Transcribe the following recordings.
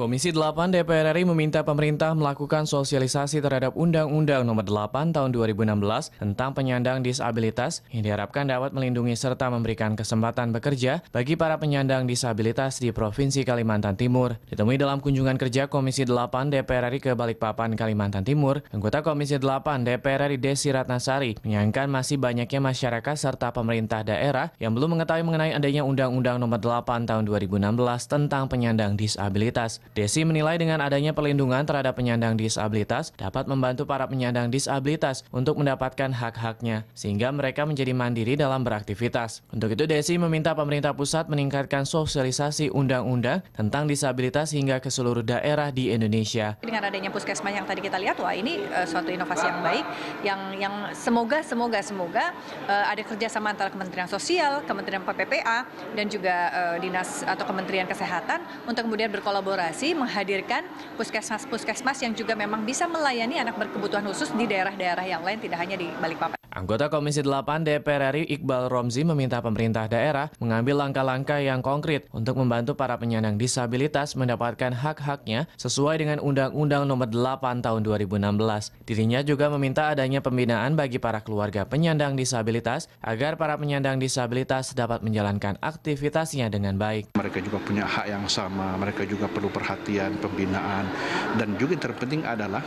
Komisi 8 DPR RI meminta pemerintah melakukan sosialisasi terhadap Undang-Undang Nomor 8 Tahun 2016 tentang penyandang disabilitas yang diharapkan dapat melindungi serta memberikan kesempatan bekerja bagi para penyandang disabilitas di Provinsi Kalimantan Timur. Ditemui dalam kunjungan kerja Komisi 8 DPR RI ke Balikpapan, Kalimantan Timur, anggota Komisi 8 DPR RI Desi Ratnasari menyayangkan masih banyaknya masyarakat serta pemerintah daerah yang belum mengetahui mengenai adanya Undang-Undang Nomor 8 Tahun 2016 tentang penyandang disabilitas. Desi menilai dengan adanya perlindungan terhadap penyandang disabilitas dapat membantu para penyandang disabilitas untuk mendapatkan hak-haknya, sehingga mereka menjadi mandiri dalam beraktivitas. Untuk itu, Desi meminta pemerintah pusat meningkatkan sosialisasi undang-undang tentang disabilitas hingga ke seluruh daerah di Indonesia. Dengan adanya puskesmas yang tadi kita lihat, wah ini uh, suatu inovasi yang baik, yang yang semoga semoga semoga uh, ada kerjasama antara Kementerian Sosial, Kementerian PPPA, dan juga uh, dinas atau Kementerian Kesehatan untuk kemudian berkolaborasi inovasi menghadirkan puskesmas-puskesmas yang juga memang bisa melayani anak berkebutuhan khusus di daerah-daerah yang lain, tidak hanya di Balikpapan. Anggota Komisi 8 DPR RI Iqbal Romzi meminta pemerintah daerah mengambil langkah-langkah yang konkret untuk membantu para penyandang disabilitas mendapatkan hak-haknya sesuai dengan Undang-Undang Nomor 8 Tahun 2016. Dirinya juga meminta adanya pembinaan bagi para keluarga penyandang disabilitas agar para penyandang disabilitas dapat menjalankan aktivitasnya dengan baik. Mereka juga punya hak yang sama, mereka juga perlu perhatian, pembinaan, dan juga yang terpenting adalah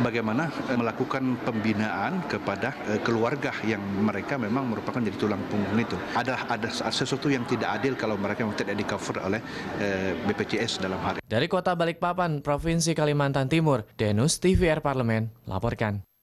bagaimana eh, melakukan pembinaan kepada eh, keluarga yang mereka memang merupakan jadi tulang punggung itu. Ada ada sesuatu yang tidak adil kalau mereka tidak di cover oleh eh, BPJS dalam hari. Dari Kota Balikpapan, Provinsi Kalimantan Timur, Denus TVR Parlemen laporkan.